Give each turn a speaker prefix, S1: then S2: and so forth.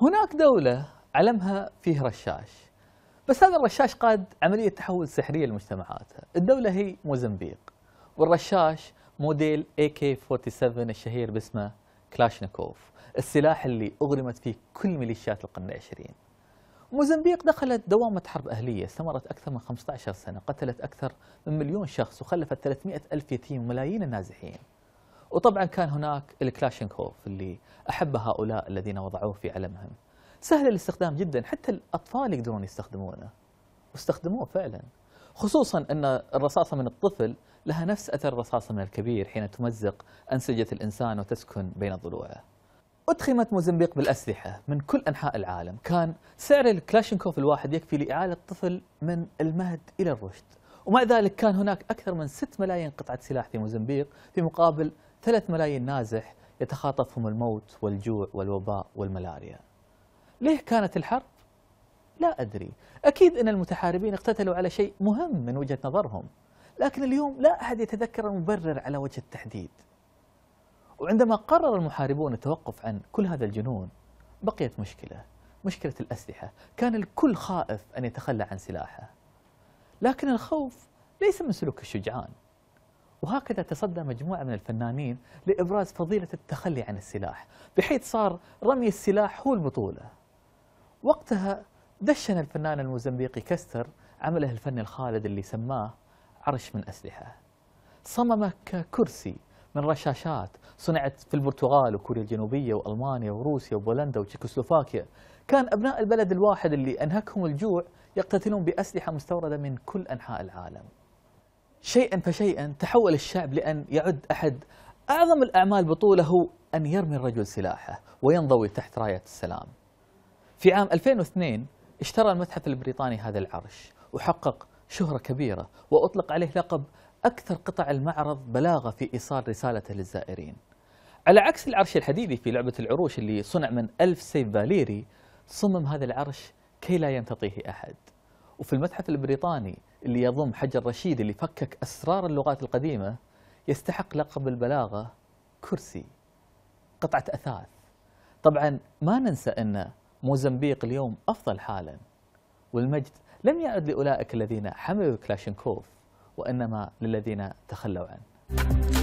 S1: هناك دولة علمها فيه رشاش بس هذا الرشاش قاد عملية تحول سحرية لمجتمعاتها الدولة هي موزمبيق والرشاش موديل AK-47 الشهير باسمه كلاشنكوف السلاح اللي أغرمت فيه كل ميليشيات القرن العشرين موزمبيق دخلت دوامة حرب أهلية استمرت أكثر من 15 سنة قتلت أكثر من مليون شخص وخلفت 300 ألف يتيم وملايين النازحين وطبعا كان هناك الكلاشينكوف اللي أحب هؤلاء الذين وضعوه في علمهم سهل الاستخدام جدا حتى الأطفال يقدرون يستخدمونه واستخدموه فعلا خصوصا أن الرصاصة من الطفل لها نفس أثر الرصاصة من الكبير حين تمزق أنسجة الإنسان وتسكن بين ضلوعه أدخمت موزمبيق بالأسلحة من كل أنحاء العالم كان سعر الكلاشينكوف الواحد يكفي لإعالة طفل من المهد إلى الرشد ومع ذلك كان هناك أكثر من 6 ملايين قطعة سلاح في موزمبيق في مقابل ثلاث ملايين نازح يتخاطفهم الموت والجوع والوباء والملاريا ليه كانت الحرب؟ لا أدري أكيد أن المتحاربين اقتتلوا على شيء مهم من وجهة نظرهم لكن اليوم لا أحد يتذكر المبرر على وجه التحديد وعندما قرر المحاربون التوقف عن كل هذا الجنون بقيت مشكلة مشكلة الأسلحة كان الكل خائف أن يتخلى عن سلاحه لكن الخوف ليس من سلوك الشجعان وهكذا تصدى مجموعة من الفنانين لإبراز فضيلة التخلي عن السلاح بحيث صار رمي السلاح هو البطولة وقتها دشن الفنان الموزمبيقي كستر عمله الفني الخالد اللي سماه عرش من أسلحة صممه ككرسي من رشاشات صنعت في البرتغال وكوريا الجنوبية وألمانيا وروسيا وبولندا وتشيكوسلوفاكيا كان أبناء البلد الواحد اللي أنهكهم الجوع يقتتلون بأسلحة مستوردة من كل أنحاء العالم شيئا فشيئا تحول الشعب لأن يعد أحد أعظم الأعمال بطولة هو أن يرمي الرجل سلاحه وينضوي تحت راية السلام في عام 2002 اشترى المتحف البريطاني هذا العرش وحقق شهرة كبيرة وأطلق عليه لقب أكثر قطع المعرض بلاغة في إيصال رسالته للزائرين على عكس العرش الحديدي في لعبة العروش اللي صنع من ألف سيف فاليري صمم هذا العرش كي لا ينتطيه أحد وفي المتحف البريطاني اللي يضم حجر رشيد اللي فكك أسرار اللغات القديمة يستحق لقب البلاغة كرسي قطعة أثاث طبعا ما ننسى أن موزمبيق اليوم أفضل حالا والمجد لم يعد لأولئك الذين حملوا كلاشنكوف وإنما للذين تخلوا عنه